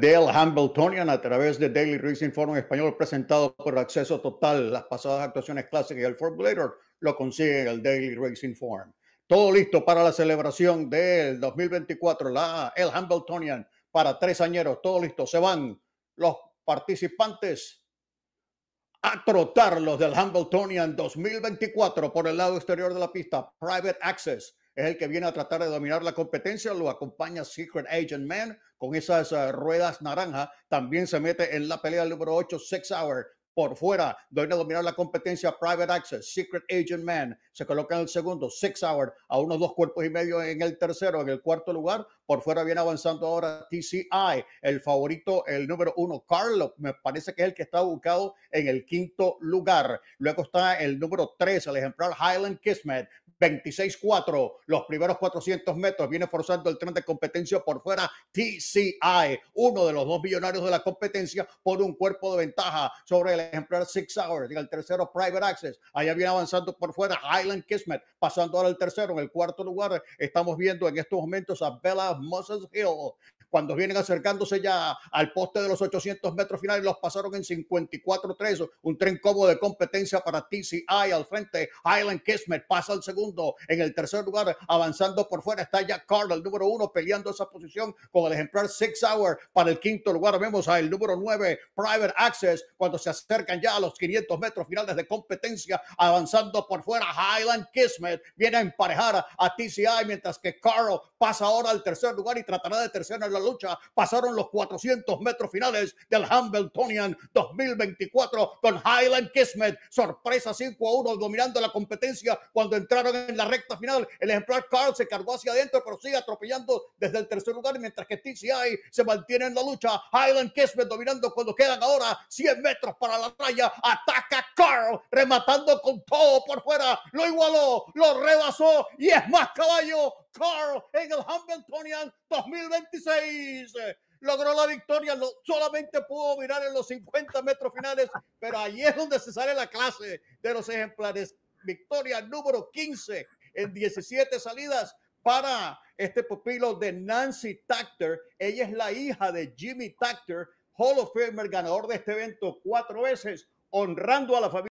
del Hamiltonian a través de Daily Racing Forum Español presentado por Acceso Total. Las pasadas actuaciones clásicas y el Formulator lo consigue el Daily Racing Forum. Todo listo para la celebración del 2024, la, el Hamiltonian para tres añeros. Todo listo. Se van los participantes a trotar los del Hamiltonian 2024 por el lado exterior de la pista. Private Access es el que viene a tratar de dominar la competencia. Lo acompaña Secret Agent Man con esas ah, ruedas naranja, también se mete en la pelea número 8, Six Hour. Por fuera, donde dominar la competencia Private Access, Secret Agent Man, se coloca en el segundo, Six Hour, a unos dos cuerpos y medio en el tercero, en el cuarto lugar. Por fuera viene avanzando ahora TCI, el favorito, el número uno, Carlos, me parece que es el que está ubicado en el quinto lugar. Luego está el número tres, el ejemplar Highland Kismet, 26-4, los primeros 400 metros, viene forzando el tren de competencia por fuera TCI, uno de los dos millonarios de la competencia por un cuerpo de ventaja sobre el ejemplar Six Hours, y el tercero Private Access, allá viene avanzando por fuera Highland Kismet, pasando ahora al tercero, en el cuarto lugar estamos viendo en estos momentos a Bella Moses Hill, cuando vienen acercándose ya al poste de los 800 metros finales, los pasaron en 54-3, un tren como de competencia para TCI al frente, Highland Kismet pasa al segundo, en el tercer lugar avanzando por fuera está ya Carl, el número uno, peleando esa posición con el ejemplar Six Hour para el quinto lugar, vemos al número nueve Private Access, cuando se acercan ya a los 500 metros finales de competencia, avanzando por fuera, Highland Kismet viene a emparejar a TCI, mientras que Carl pasa ahora al tercer lugar y tratará de tercero en la lucha pasaron los 400 metros finales del Hamiltonian 2024 con Highland Kismet, sorpresa 5 a 1 dominando la competencia cuando entraron en la recta final. El ejemplar Carl se cargó hacia adentro, pero sigue atropellando desde el tercer lugar, mientras que TCI se mantiene en la lucha. Highland Kismet dominando cuando quedan ahora 100 metros para la raya, ataca Carl rematando con todo por fuera, lo igualó, lo rebasó y es más caballo. Carl en el Hamiltonian 2026 logró la victoria, No solamente pudo mirar en los 50 metros finales, pero ahí es donde se sale la clase de los ejemplares. Victoria número 15 en 17 salidas para este pupilo de Nancy Tactor. Ella es la hija de Jimmy Tactor, Hall of Famer, ganador de este evento cuatro veces, honrando a la familia.